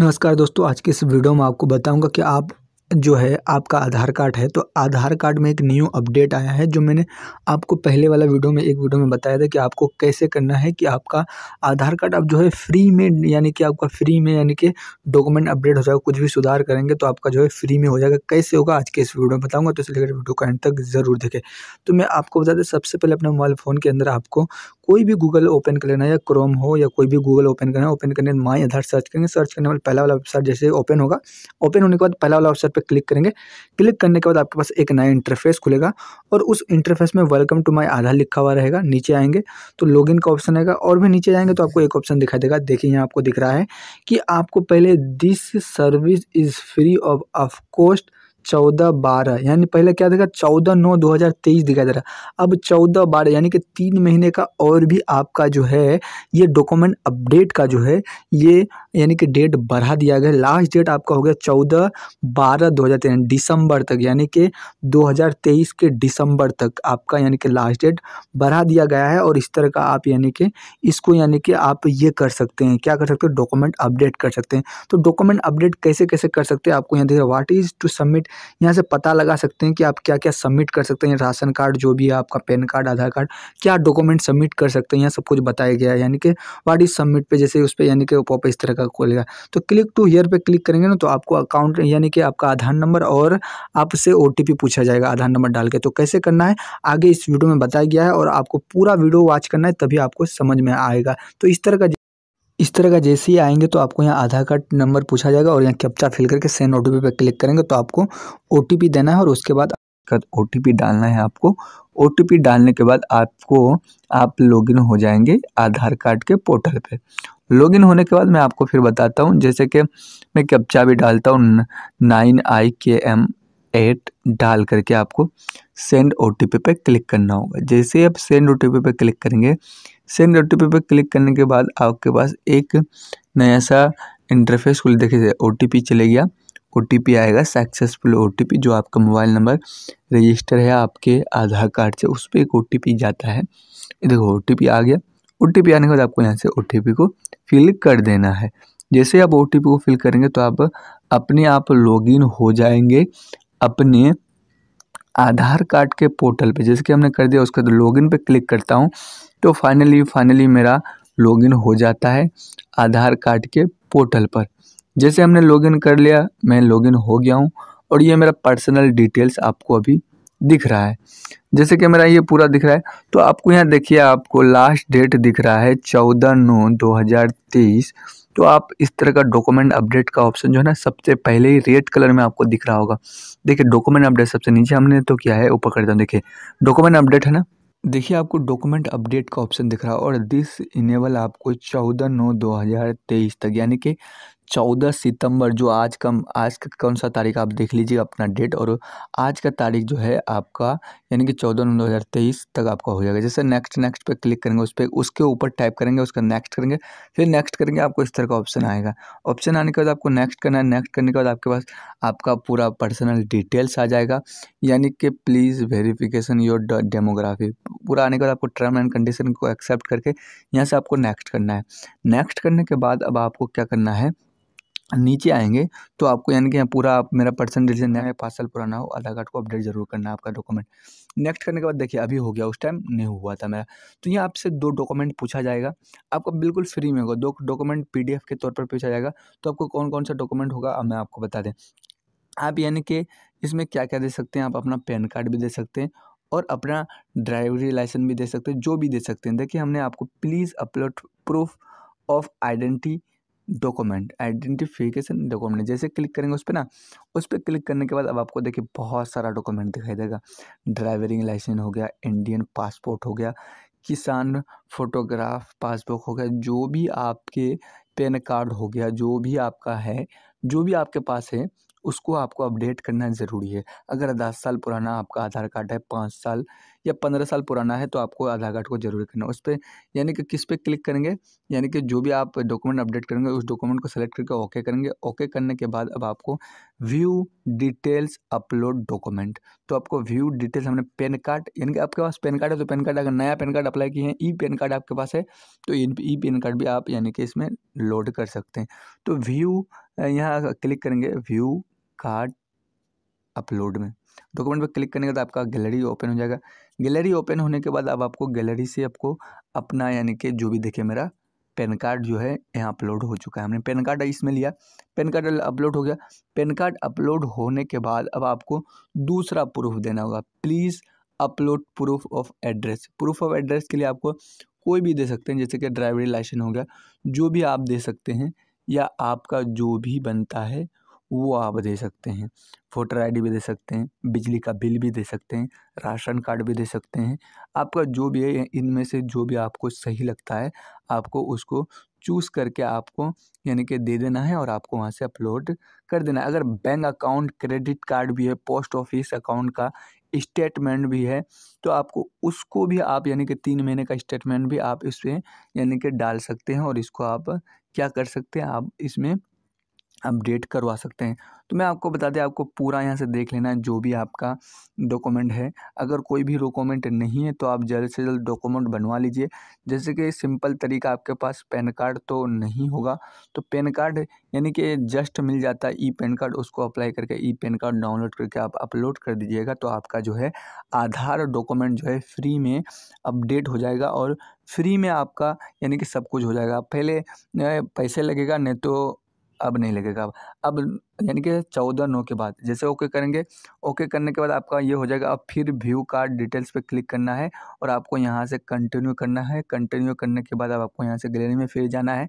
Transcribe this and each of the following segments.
नमस्कार दोस्तों आज के इस वीडियो में आपको बताऊंगा कि आप जो है आपका आधार कार्ड है तो आधार कार्ड में एक न्यू अपडेट आया है जो मैंने आपको पहले वाला वीडियो में एक वीडियो में बताया था कि आपको कैसे करना है कि आपका आधार कार्ड आप जो है फ्री में यानी कि आपका फ्री में यानी कि डॉक्यूमेंट अपडेट हो जाएगा कुछ भी सुधार करेंगे तो आपका जो है फ्री में हो जाएगा कैसे होगा आज के इस वीडियो में बताऊँगा तो इसलिए वीडियो का एंड तक ज़रूर देखें तो मैं आपको बता दें सबसे पहले अपने मोबाइल फ़ोन के अंदर आपको कोई भी गूगल ओपन कर लेना या क्रोम हो या कोई भी गूगल ओपन करना है ओपन करने माई आधार सर्च करेंगे सर्च करने वाले पहला वाला वेबसाइट जैसे ओपन होगा ओपन होने के बाद पहला वाला वेबसाइट पर क्लिक करेंगे क्लिक करने के बाद आपके पास एक नया इंटरफेस खुलेगा और उस इंटरफेस में वेलकम टू माई आधार लिखा हुआ रहेगा नीचे आएंगे तो लॉग का ऑप्शन आएगा और भी नीचे जाएंगे तो आपको एक ऑप्शन दिखाई देगा देखिए यहाँ आपको दिख रहा है कि आपको पहले this service is free of of cost चौदह बारह यानी पहले क्या देखा चौदह नौ दो हज़ार तेईस दिखाई दे रहा अब चौदह बारह यानी कि तीन महीने का और भी आपका जो है ये डॉक्यूमेंट अपडेट का जो है ये यानी कि डेट बढ़ा दिया गया लास्ट डेट आपका हो गया चौदह बारह दो हज़ार तेईस दिसंबर तक यानी कि दो हज़ार तेईस के दिसंबर तक आपका यानी कि लास्ट डेट बढ़ा दिया गया है और इस तरह का आप यानी कि इसको यानी कि आप ये कर सकते हैं क्या कर सकते हो डॉक्यूमेंट अपडेट कर सकते हैं तो डॉक्यूमेंट अपडेट कैसे कैसे कर सकते हैं आपको यहाँ देखिए व्हाट इज़ टू सबमिट यहाँ से पता लगा सकते हैं कि आप क्या क्या सबमिट कर सकते हैं राशन कार्ड जो भी है आपका पैन कार्ड आधार कार्ड क्या डॉक्यूमेंट सबमिट कर सकते हैं यहाँ सब कुछ बताया गया है यानी कि वाट इज सबमिट पे जैसे उस पर यानी कि पॉप इस तरह का खोलेगा तो क्लिक टू हेयर पर क्लिक करेंगे ना तो आपको अकाउंट यानी कि आपका आधार नंबर और आपसे ओ पूछा जाएगा आधार नंबर डाल के तो कैसे करना है आगे इस वीडियो में बताया गया है और आपको पूरा वीडियो वॉच करना है तभी आपको समझ में आएगा तो इस तरह का इस तरह का जैसे ही आएंगे तो आपको यहाँ आधार कार्ड नंबर पूछा जाएगा और यहाँ कैप्चा फिल करके सेंड ओ टी पर क्लिक करेंगे तो आपको ओ देना है और उसके बाद ओ डालना है आपको ओ डालने के बाद आपको आप लॉगिन हो जाएंगे आधार कार्ड के पोर्टल पे लॉगिन होने के बाद मैं आपको फिर बताता हूँ जैसे कि मैं कैप्चा भी डालता हूँ नाइन आई के एम एट डाल करके आपको सेंड ओ पे क्लिक करना होगा जैसे आप सेंड ओ पे क्लिक करेंगे सेम ओ पर क्लिक करने के बाद आपके पास एक नया सा इंटरफेस खुल देखे ओ टी चले गया ओ आएगा सक्सेसफुल ओ जो आपका मोबाइल नंबर रजिस्टर है आपके आधार कार्ड से उस पर एक ओ जाता है देखो ओ आ गया ओ आने के बाद आपको यहाँ से ओ को फिल कर देना है जैसे आप ओ को फिल करेंगे तो आप अपने आप लॉगिन हो जाएंगे अपने आधार कार्ड के पोर्टल पे जैसे कि हमने कर दिया उसके बाद लॉगिन पे क्लिक करता हूँ तो फाइनली फाइनली मेरा लॉगिन हो जाता है आधार कार्ड के पोर्टल पर जैसे हमने लॉगिन कर लिया मैं लॉगिन हो गया हूँ और ये मेरा पर्सनल डिटेल्स आपको अभी दिख रहा है जैसे कि मेरा ये पूरा दिख रहा है तो आपको यहाँ देखिए आपको लास्ट डेट दिख रहा है चौदह नौ दो हज़ार तेईस तो आप इस तरह का डॉक्यूमेंट अपडेट का ऑप्शन जो है ना सबसे पहले ही रेड कलर में आपको दिख रहा होगा देखिए डॉक्यूमेंट अपडेट सबसे नीचे हमने तो किया है ऊपर कर हूँ देखिए डॉक्यूमेंट अपडेट है ना देखिए आपको डॉक्यूमेंट अपडेट का ऑप्शन दिख रहा है और दिस इनेबल आपको चौदह नौ दो हज़ार तेईस तक यानी कि चौदह सितंबर जो आज का आज का कौन सा तारीख आप देख लीजिए अपना डेट और आज का तारीख जो है आपका यानी कि चौदह नौ दो हज़ार तेईस तक आपका हो जाएगा जैसे नेक्स्ट नेक्स्ट पे क्लिक करेंगे उस पर उसके ऊपर टाइप करेंगे उसका नेक्स्ट करेंगे फिर नेक्स्ट करेंगे आपको इस तरह का ऑप्शन आएगा ऑप्शन आने के बाद आपको नेक्स्ट करना है नेक्स्ट करने के बाद आपके पास आपका पूरा पर्सनल डिटेल्स आ जाएगा यानी कि प्लीज़ वेरीफिकेशन योर डेमोग्राफी पूरा आने के बाद आपको टर्म एंड कंडीशन को एक्सेप्ट करके यहाँ से आपको नेक्स्ट करना है नेक्स्ट करने के बाद अब आपको क्या करना है नीचे आएंगे तो आपको यानी कि यहाँ पूरा आप मेरा डिटेल नया पार्सल पुराना हो आधार कार्ड को अपडेट जरूर करना है आपका डॉक्यूमेंट नेक्स्ट करने के बाद देखिए अभी हो गया उस टाइम नहीं हुआ था मेरा तो यहाँ आपसे दो डॉक्यूमेंट पूछा जाएगा आपको बिल्कुल फ्री में होगा दो डॉक्यूमेंट पी के तौर पर पूछा जाएगा तो आपको कौन कौन सा डॉक्यूमेंट होगा मैं आपको बता दें आप यानी कि इसमें क्या क्या दे सकते हैं आप अपना पैन कार्ड भी दे सकते हैं और अपना ड्राइवरी लाइसेंस भी दे सकते हैं जो भी दे सकते हैं देखिए हमने आपको please upload proof of identity document identification document जैसे क्लिक करेंगे उस पर ना उस पर क्लिक करने के बाद अब आपको देखिए बहुत सारा डॉक्यूमेंट दिखाई देगा ड्राइविंग लाइसेंस हो गया इंडियन पासपोर्ट हो गया किसान फोटोग्राफ पासबुक हो गया जो भी आपके पैन कार्ड हो गया जो भी आपका है जो भी आपके पास है उसको आपको अपडेट करना ज़रूरी है अगर दस साल पुराना आपका आधार कार्ड है पाँच साल या पंद्रह साल पुराना है तो आपको आधार कार्ड को जरूर करना उस पर यानी कि किस पे क्लिक करेंगे यानी कि जो भी आप डॉक्यूमेंट अपडेट करेंगे उस डॉक्यूमेंट को सेलेक्ट करके ओके करेंगे ओके करने के बाद अब आपको व्यू डिटेल्स अपलोड डॉक्यूमेंट तो आपको व्यू डिटेल्स हमने पेन कार्ड यानी कि आपके पास पेन कार्ड है तो पेन कार्ड अगर नया पेन कार्ड अप्लाई किए हैं ई पेन कार्ड आपके पास है तो ई पेन कार्ड भी आप यानी कि इसमें लोड कर सकते हैं तो व्यू यहाँ क्लिक करेंगे व्यू कार्ड अपलोड में डॉक्यूमेंट पर क्लिक करने के बाद आपका गैलरी ओपन हो जाएगा गैलरी ओपन होने के बाद अब आपको गैलरी से आपको अपना यानी कि जो भी देखे मेरा पैन कार्ड जो है यहाँ अपलोड हो चुका है हमने पेन कार्ड इसमें लिया पेन कार्ड अपलोड हो गया पेन कार्ड अपलोड होने के बाद अब आपको दूसरा प्रूफ देना होगा please upload proof of address proof of address के लिए आपको कोई भी दे सकते हैं जैसे कि ड्राइवरी लाइसेंस हो गया जो भी आप दे सकते हैं या आपका जो भी बनता है वो आप दे सकते हैं वोटर आई डी भी दे सकते हैं बिजली का बिल भी दे सकते हैं राशन कार्ड भी दे सकते हैं आपका जो भी है इनमें से जो भी आपको सही लगता है आपको उसको चूज़ करके आपको यानी कि दे देना है और आपको वहाँ से अपलोड कर देना है अगर बैंक अकाउंट क्रेडिट कार्ड भी है पोस्ट ऑफिस अकाउंट का स्टेटमेंट भी है तो आपको उसको भी आप यानी कि तीन महीने का स्टेटमेंट भी आप इसमें यानी कि डाल सकते हैं और इसको आप क्या कर सकते हैं आप इसमें अपडेट करवा सकते हैं तो मैं आपको बता दें आपको पूरा यहाँ से देख लेना है जो भी आपका डॉक्यूमेंट है अगर कोई भी डॉक्यूमेंट नहीं है तो आप जल्द से जल्द डॉक्यूमेंट बनवा लीजिए जैसे कि सिंपल तरीका आपके पास पैन कार्ड तो नहीं होगा तो पैन कार्ड यानी कि जस्ट मिल जाता है ई पैन कार्ड उसको अप्लाई करके ई पैन कार्ड डाउनलोड करके आप अपलोड कर दीजिएगा तो आपका जो है आधार डॉक्यूमेंट जो है फ्री में अपडेट हो जाएगा और फ्री में आपका यानी कि सब कुछ हो जाएगा पहले पैसे लगेगा नहीं तो अब नहीं लगेगा अब अब यानी कि चौदह नौ के बाद जैसे ओके करेंगे ओके करने के बाद आपका ये हो जाएगा अब फिर व्यू कार्ड डिटेल्स पे क्लिक करना है और आपको यहाँ से कंटिन्यू करना है कंटिन्यू करने के बाद अब आपको यहाँ से गैलरी में फिर जाना है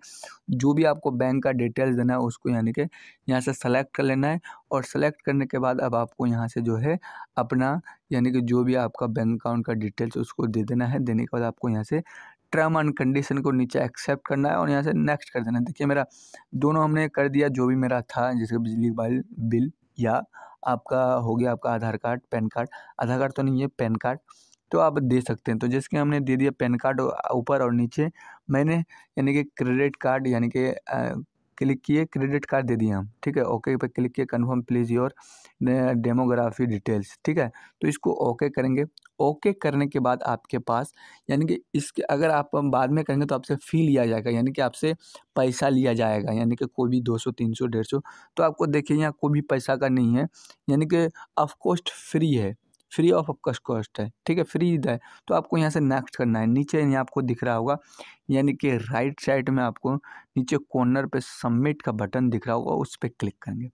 जो भी आपको बैंक का डिटेल्स देना है उसको यानी कि यहाँ से सेलेक्ट कर लेना है और सेलेक्ट करने के बाद अब आपको यहाँ से जो है अपना यानी कि जो भी आपका बैंक अकाउंट का डिटेल्स उसको दे देना है देने के बाद आपको यहाँ से टर्म एंड कंडीशन को नीचे एक्सेप्ट करना है और यहाँ से नेक्स्ट कर देना है देखिए मेरा दोनों हमने कर दिया जो भी मेरा था जैसे बिजली बिल बिल या आपका हो गया आपका Aadhaar card PAN card Aadhaar card तो नहीं है पैन कार्ड तो आप दे सकते हैं तो जैसे कि हमने दे दिया पैन कार्ड ऊपर और नीचे मैंने यानी कि क्रेडिट कार्ड यानी कि क्लिक किए क्रेडिट कार्ड दे दिए हम ठीक है ओके पर क्लिक किए confirm please your demography details ठीक है तो इसको ओके करेंगे ओके करने के बाद आपके पास यानी कि इसके अगर आप बाद में करेंगे तो आपसे फ़ी लिया जाएगा यानी कि आपसे पैसा लिया जाएगा यानी कि कोई भी दो सौ तीन सौ डेढ़ सौ तो आपको देखिए यहाँ कोई भी पैसा का नहीं है यानी कि ऑफ कॉस्ट फ्री है फ्री ऑफ आपका कॉस्ट है ठीक है फ्री है तो आपको यहाँ से नेक्स्ट करना है नीचे यहाँ आपको दिख रहा होगा यानी कि राइट साइड में आपको नीचे कॉर्नर पे सबमिट का बटन दिख रहा होगा उस पर क्लिक करेंगे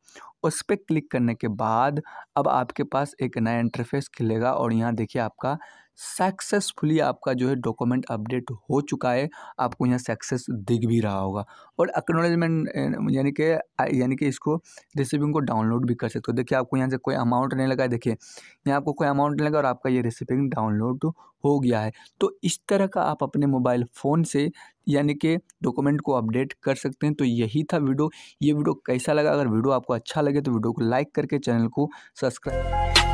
उस पर क्लिक करने के बाद अब आपके पास एक नया इंटरफेस खिलेगा और यहाँ देखिए आपका सक्सेसफुली आपका जो है डॉक्यूमेंट अपडेट हो चुका है आपको यहाँ सक्सेस दिख भी रहा होगा और एक्नोलेजमेंट यानी कि यानी कि इसको रेसिपिंग को डाउनलोड भी कर सकते हो देखिए आपको यहाँ से कोई अमाउंट नहीं लगा देखिए यहाँ आपको कोई अमाउंट नहीं लगा और आपका ये रेसिपिंग डाउनलोड हो गया है तो इस तरह का आप अपने मोबाइल फ़ोन से यानी कि डॉक्यूमेंट को अपडेट कर सकते हैं तो यही था वीडियो ये वीडियो कैसा लगा अगर वीडियो आपको अच्छा लगे तो वीडियो को लाइक करके चैनल को सब्सक्राइब